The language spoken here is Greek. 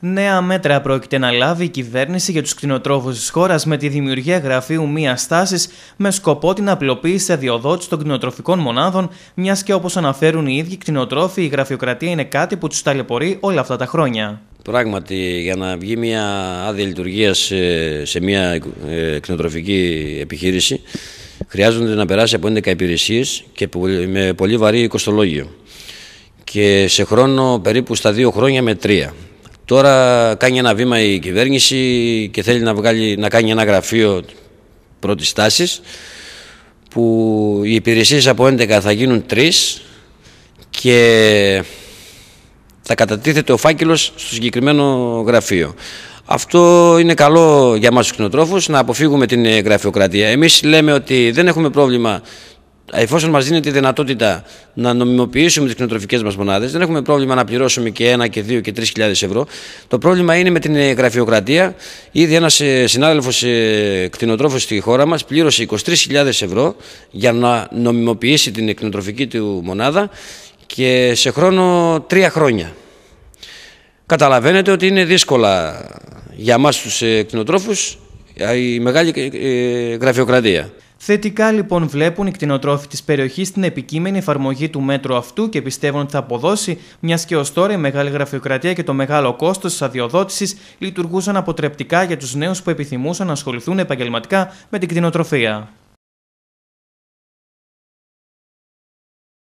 Νέα μέτρα πρόκειται να λάβει η κυβέρνηση για τους κτηνοτρόφους της χώρας με τη δημιουργία γραφείου μία στάσης με σκοπό την απλοποίηση αδειοδότηση των κτηνοτροφικών μονάδων, μιας και όπως αναφέρουν οι ίδιοι κτηνοτρόφοι, η γραφειοκρατία είναι κάτι που τους ταλαιπωρεί όλα αυτά τα χρόνια. Πράγματι, για να βγει μια άδεια λειτουργίας ε, σε, μια ε, κτηνοτροφική επιχείρηση, χρειάζονται να περάσει από 11 υπηρεσίες και με πολύ βαρύ κοστολόγιο. Και σε χρόνο περίπου στα δύο χρόνια με τρία. Τώρα κάνει ένα βήμα η κυβέρνηση και θέλει να, βγάλει, να κάνει ένα γραφείο πρώτης τάσης που οι υπηρεσίες από 11 θα γίνουν 3 και θα κατατίθεται ο φάκελος στο συγκεκριμένο γραφείο. Αυτό είναι καλό για μας τους κοινοτρόφους να αποφύγουμε την γραφειοκρατία. Εμείς λέμε ότι δεν έχουμε πρόβλημα εφόσον μας δίνεται η δυνατότητα να νομιμοποιήσουμε τις κτηνοτροφικές μας μονάδες, δεν έχουμε πρόβλημα να πληρώσουμε και ένα και δύο και τρεις χιλιάδες ευρώ. Το πρόβλημα είναι με την ε, γραφειοκρατία. Ήδη ένας ε, συνάδελφος ε, κτηνοτρόφος στη χώρα μας πλήρωσε 23.000 ευρώ για να νομιμοποιήσει την κτηνοτροφική του μονάδα και σε χρόνο τρία χρόνια. Καταλαβαίνετε ότι είναι δύσκολα για εμά του κτηνοτρόφους η μεγάλη γραφειοκρατία. Θετικά λοιπόν βλέπουν οι κτηνοτρόφοι της περιοχής την επικείμενη εφαρμογή του μέτρου αυτού και πιστεύουν ότι θα αποδώσει, μιας και ως τώρα η μεγάλη γραφειοκρατία και το μεγάλο κόστος της αδειοδότησης λειτουργούσαν αποτρεπτικά για τους νέους που επιθυμούσαν να ασχοληθούν επαγγελματικά με την κτηνοτροφία.